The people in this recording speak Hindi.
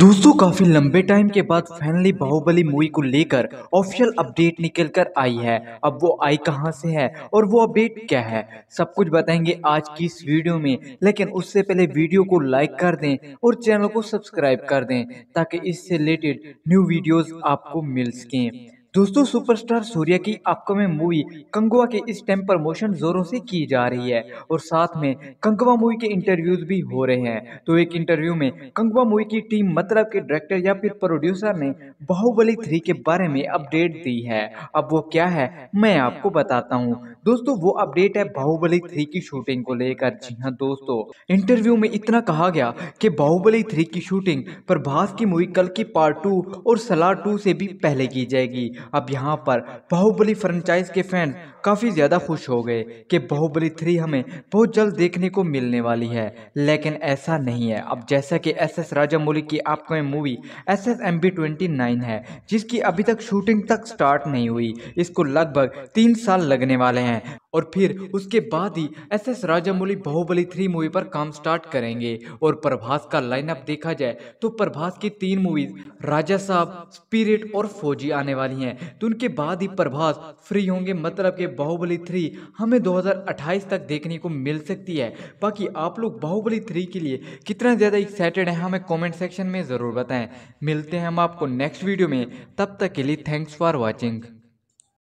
दोस्तों काफी लंबे टाइम के बाद फाइनली बाहुबली मूवी को लेकर ऑफिशियल अपडेट निकल कर आई है अब वो आई कहाँ से है और वो अपडेट क्या है सब कुछ बताएंगे आज की इस वीडियो में लेकिन उससे पहले वीडियो को लाइक कर दें और चैनल को सब्सक्राइब कर दें ताकि इससे रिलेटेड न्यू वीडियोस आपको मिल सकें दोस्तों सुपरस्टार सूर्य की अपकमिंग मूवी कंगवा के इस टाइम प्रमोशन जोरों से की जा रही है और साथ में कंगवा मूवी के इंटरव्यूज भी हो रहे हैं तो एक इंटरव्यू में कंगवा मूवी की टीम मतलब के डायरेक्टर या फिर प्रोड्यूसर ने बाहुबली थ्री के बारे में अपडेट दी है अब वो क्या है मैं आपको बताता हूँ दोस्तों वो अपडेट है बाहुबली थ्री की शूटिंग को लेकर जी हाँ दोस्तों इंटरव्यू में इतना कहा गया कि बाहुबली थ्री की शूटिंग प्रभास की मूवी कल की पार्ट टू और सलार टू से भी पहले की जाएगी अब यहाँ पर बाहुबली फ्रेंचाइज के फैंस काफ़ी ज़्यादा खुश हो गए कि बाहुबली थ्री हमें बहुत जल्द देखने को मिलने वाली है लेकिन ऐसा नहीं है अब जैसा कि एस एस राजामौली की upcoming movie S S M B twenty nine है जिसकी अभी तक शूटिंग तक स्टार्ट नहीं हुई इसको लगभग तीन साल लगने वाले हैं और फिर उसके बाद ही S S Rajamouli Baahubali three movie पर काम स्टार्ट करेंगे और प्रभास का लाइनअप देखा जाए तो प्रभास की तीन मूवीज राजा साहब स्पिरिट और फौजी आने वाली हैं तो उनके बाद ही प्रभास फ्री होंगे मतलब कि बाहुबली थ्री हमें 2028 तक देखने को मिल सकती है बाकी आप लोग बाहुबली थ्री के लिए कितना ज़्यादा एक्साइटेड हैं हमें कॉमेंट सेक्शन में ज़रूर बताएँ मिलते हैं हम आपको नेक्स्ट वीडियो में तब तक के लिए थैंक्स फॉर वॉचिंग